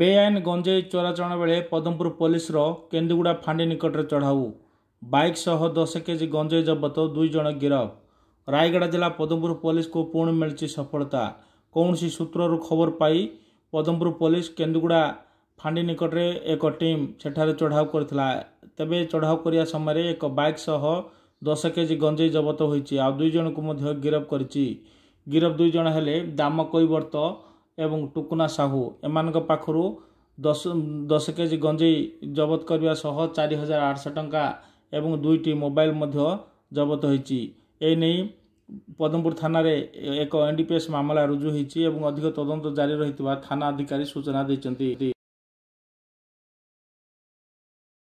ବେଆଇନ ଗଞ୍ଜେଇ ଚଳାଚଳ ବେଳେ ପଦମପୁର ପୋଲିସର କେନ୍ଦୁଗୁଡ଼ା ଫାଣ୍ଡି ନିକଟରେ ଚଢ଼ାଉ ବାଇକ୍ ସହ ଦଶ କେଜି ଗଞ୍ଜେଇ ଜବତ ଦୁଇ ଜଣ ଗିରଫ ରାୟଗଡ଼ା ଜିଲ୍ଲା ପଦମପୁର ପୋଲିସକୁ ପୁଣି ମିଳିଛି ସଫଳତା କୌଣସି ସୂତ୍ରରୁ ଖବର ପାଇ ପଦମପୁର ପୋଲିସ କେନ୍ଦୁଗୁଡ଼ା ଫାଣ୍ଡି ନିକଟରେ ଏକ ଟିମ୍ ସେଠାରେ ଚଢ଼ାଉ କରିଥିଲା ତେବେ ଚଢ଼ାଉ କରିବା ସମୟରେ ଏକ ବାଇକ୍ ସହ ଦଶ କେଜି ଗଞ୍ଜେଇ ଜବତ ହୋଇଛି ଆଉ ଦୁଇ ଜଣଙ୍କୁ ମଧ୍ୟ ଗିରଫ କରିଛି ଗିରଫ ଦୁଇ ଜଣ ହେଲେ ଦାମ କୈବର୍ତ୍ତ ଏବଂ ଟୁକୁନା ସାହୁ ଏମାନଙ୍କ ପାଖରୁ ଦଶ ଦଶ କେଜି ଗଞ୍ଜେଇ ଜବତ କରିବା ସହ ଚାରି ହଜାର ଆଠଶହ ଟଙ୍କା ଏବଂ ଦୁଇଟି ମୋବାଇଲ ମଧ୍ୟ ଜବତ ହୋଇଛି ଏ ନେଇ ପଦମପୁର ଥାନାରେ ଏକ ଏନ୍ ଡି ପି ଏସ୍ ମାମଲା ରୁଜୁ ହୋଇଛି ଏବଂ ଅଧିକ ତଦନ୍ତ ଜାରି ରହିଥିବା ଥାନା ଅଧିକାରୀ ସୂଚନା ଦେଇଛନ୍ତି